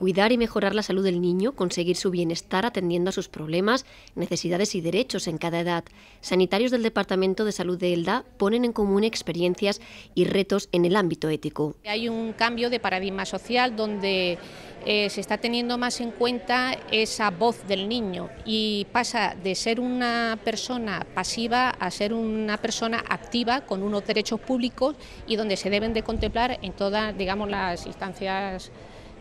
cuidar y mejorar la salud del niño, conseguir su bienestar atendiendo a sus problemas, necesidades y derechos en cada edad. Sanitarios del Departamento de Salud de Elda ponen en común experiencias y retos en el ámbito ético. Hay un cambio de paradigma social donde eh, se está teniendo más en cuenta esa voz del niño y pasa de ser una persona pasiva a ser una persona activa con unos derechos públicos y donde se deben de contemplar en todas digamos las instancias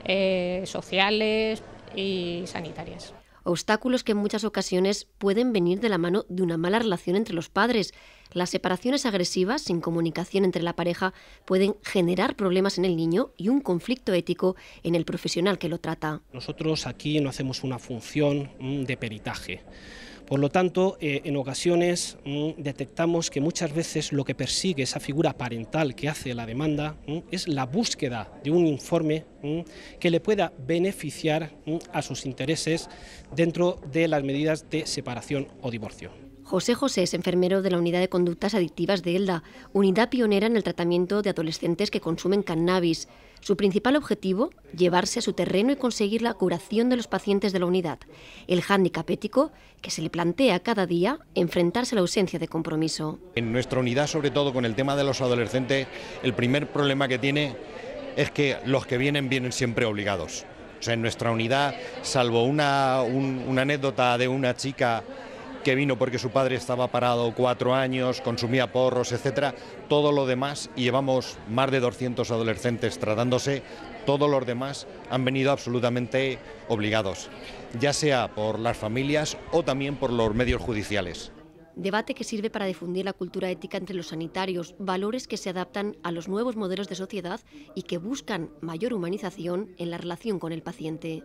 eh, sociales y sanitarias. Obstáculos que en muchas ocasiones pueden venir de la mano de una mala relación entre los padres. Las separaciones agresivas sin comunicación entre la pareja pueden generar problemas en el niño y un conflicto ético en el profesional que lo trata. Nosotros aquí no hacemos una función mm, de peritaje. Por lo tanto, eh, en ocasiones mm, detectamos que muchas veces lo que persigue esa figura parental que hace la demanda mm, es la búsqueda de un informe mm, que le pueda beneficiar a sus intereses dentro de las medidas de separación o divorcio. José José es enfermero de la Unidad de Conductas Adictivas de ELDA, unidad pionera en el tratamiento de adolescentes que consumen cannabis. Su principal objetivo, llevarse a su terreno y conseguir la curación de los pacientes de la unidad. El hándicap ético que se le plantea cada día enfrentarse a la ausencia de compromiso. En nuestra unidad, sobre todo con el tema de los adolescentes, el primer problema que tiene es que los que vienen vienen siempre obligados. en nuestra unidad, salvo una, una anécdota de una chica que vino porque su padre estaba parado cuatro años, consumía porros, etcétera, todo lo demás, y llevamos más de 200 adolescentes tratándose, todos los demás han venido absolutamente obligados, ya sea por las familias o también por los medios judiciales. Debate que sirve para difundir la cultura ética entre los sanitarios, valores que se adaptan a los nuevos modelos de sociedad y que buscan mayor humanización en la relación con el paciente.